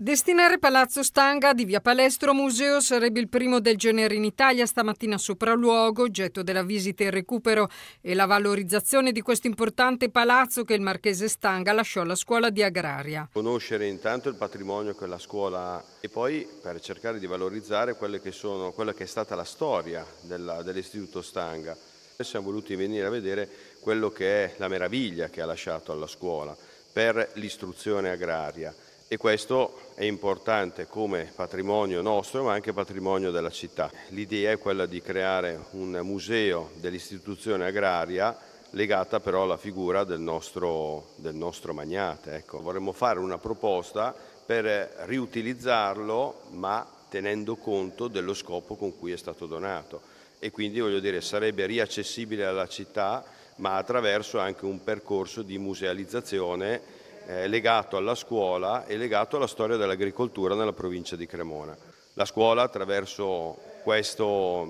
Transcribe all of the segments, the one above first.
Destinare Palazzo Stanga di Via Palestro Museo sarebbe il primo del genere in Italia. Stamattina sopralluogo, oggetto della visita il recupero e la valorizzazione di questo importante palazzo che il marchese Stanga lasciò alla scuola di Agraria. Conoscere intanto il patrimonio che la scuola ha e poi per cercare di valorizzare quelle che sono, quella che è stata la storia dell'istituto Stanga. Noi siamo voluti venire a vedere quello che è la meraviglia che ha lasciato alla scuola per l'istruzione agraria e questo è importante come patrimonio nostro ma anche patrimonio della città. L'idea è quella di creare un museo dell'istituzione agraria legata però alla figura del nostro, del nostro magnate. Ecco, vorremmo fare una proposta per riutilizzarlo ma tenendo conto dello scopo con cui è stato donato e quindi voglio dire sarebbe riaccessibile alla città ma attraverso anche un percorso di musealizzazione eh, legato alla scuola e legato alla storia dell'agricoltura nella provincia di Cremona. La scuola attraverso questo,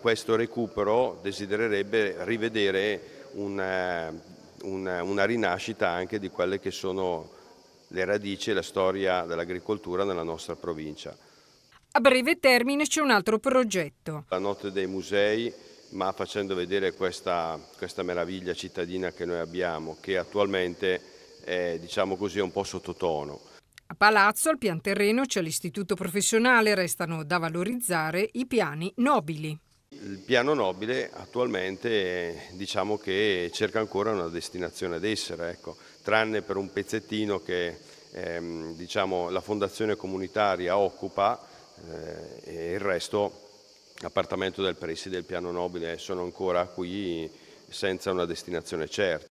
questo recupero desidererebbe rivedere una, eh, una, una rinascita anche di quelle che sono le radici e la storia dell'agricoltura nella nostra provincia. A breve termine c'è un altro progetto. La notte dei musei, ma facendo vedere questa, questa meraviglia cittadina che noi abbiamo, che attualmente eh, diciamo così, un po' sottotono. A Palazzo, al pian terreno, c'è l'istituto professionale, restano da valorizzare i piani nobili. Il piano nobile attualmente diciamo che cerca ancora una destinazione d'essere, ecco, tranne per un pezzettino che ehm, diciamo, la fondazione comunitaria occupa eh, e il resto, appartamento del preside del piano nobile, sono ancora qui senza una destinazione certa.